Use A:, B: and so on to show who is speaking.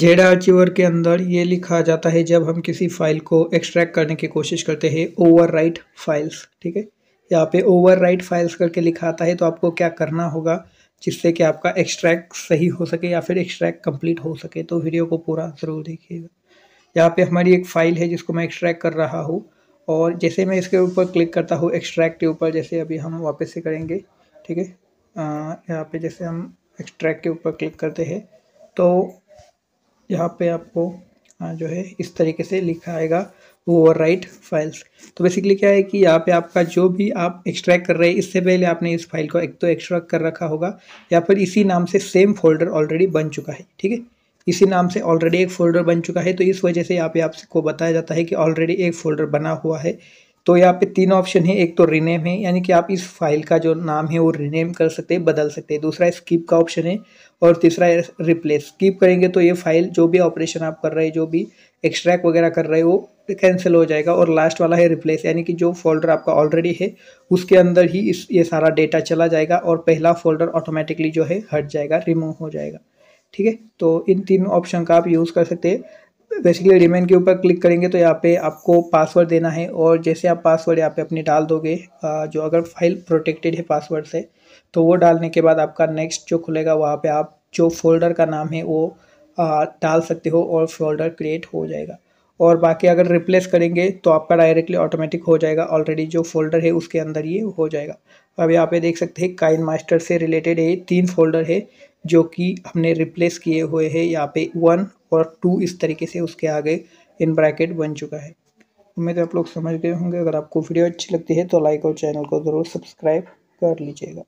A: जेडा achiever के अंदर ये लिखा जाता है जब हम किसी फाइल को एक्सट्रैक्ट करने की कोशिश करते हैं ओवर फाइल्स ठीक है यहाँ पे ओवर फाइल्स करके लिखा आता है तो आपको क्या करना होगा जिससे कि आपका एक्सट्रैक्ट सही हो सके या फिर एक्सट्रैक्ट कंप्लीट हो सके तो वीडियो को पूरा ज़रूर देखिएगा यहाँ पे हमारी एक फ़ाइल है जिसको मैं एक्सट्रैक्ट कर रहा हूँ और जैसे मैं इसके ऊपर क्लिक करता हूँ एक्सट्रैक्ट के ऊपर जैसे अभी हम वापस से करेंगे ठीक है यहाँ पे जैसे हम एक्सट्रैक्ट के ऊपर क्लिक करते हैं तो यहाँ पे आपको जो है इस तरीके से लिखा आएगा ओवर राइट फाइल्स तो बेसिकली क्या है कि यहाँ पे आपका जो भी आप एक्सट्रैक्ट कर रहे हैं इससे पहले आपने इस फाइल को एक तो एक्सट्रैक्ट कर रखा होगा या फिर इसी नाम से सेम फोल्डर ऑलरेडी बन चुका है ठीक है इसी नाम से ऑलरेडी एक फोल्डर बन चुका है तो इस वजह से यहाँ पे आपको बताया जाता है कि ऑलरेडी एक फोल्डर बना हुआ है तो यहाँ पे तीन ऑप्शन है एक तो रीनेम है यानी कि आप इस फाइल का जो नाम है वो रीनेम कर सकते हैं बदल सकते हैं दूसरा स्कीप का ऑप्शन है और तीसरा रिप्लेस स्कीप करेंगे तो ये फाइल जो भी ऑपरेशन आप कर रहे हैं जो भी एक्सट्रैक्ट वगैरह कर रहे हो वो कैंसिल हो जाएगा और लास्ट वाला है रिप्लेस यानी कि जो फोल्डर आपका ऑलरेडी है उसके अंदर ही इस ये सारा डेटा चला जाएगा और पहला फोल्डर ऑटोमेटिकली जो है हट जाएगा रिमूव हो जाएगा ठीक है तो इन तीन ऑप्शन का आप यूज़ कर सकते हैं बेसिकली रिमेन के ऊपर क्लिक करेंगे तो यहाँ पे आपको पासवर्ड देना है और जैसे आप पासवर्ड यहाँ पे अपने डाल दोगे जो अगर फाइल प्रोटेक्टेड है पासवर्ड से तो वो डालने के बाद आपका नेक्स्ट जो खुलेगा वहाँ पे आप जो फोल्डर का नाम है वो डाल सकते हो और फोल्डर क्रिएट हो जाएगा और बाकी अगर रिप्लेस करेंगे तो आपका डायरेक्टली ऑटोमेटिक हो जाएगा ऑलरेडी जो फोल्डर है उसके अंदर ये हो जाएगा अब यहाँ पे देख सकते हैं काइन मास्टर से रिलेटेड ये तीन फोल्डर है जो कि हमने रिप्लेस किए हुए हैं यहाँ पे वन और टू इस तरीके से उसके आगे इन ब्रैकेट बन चुका है उम्मीद है आप लोग समझ गए होंगे अगर आपको वीडियो अच्छी लगती है तो लाइक और चैनल को ज़रूर सब्सक्राइब कर लीजिएगा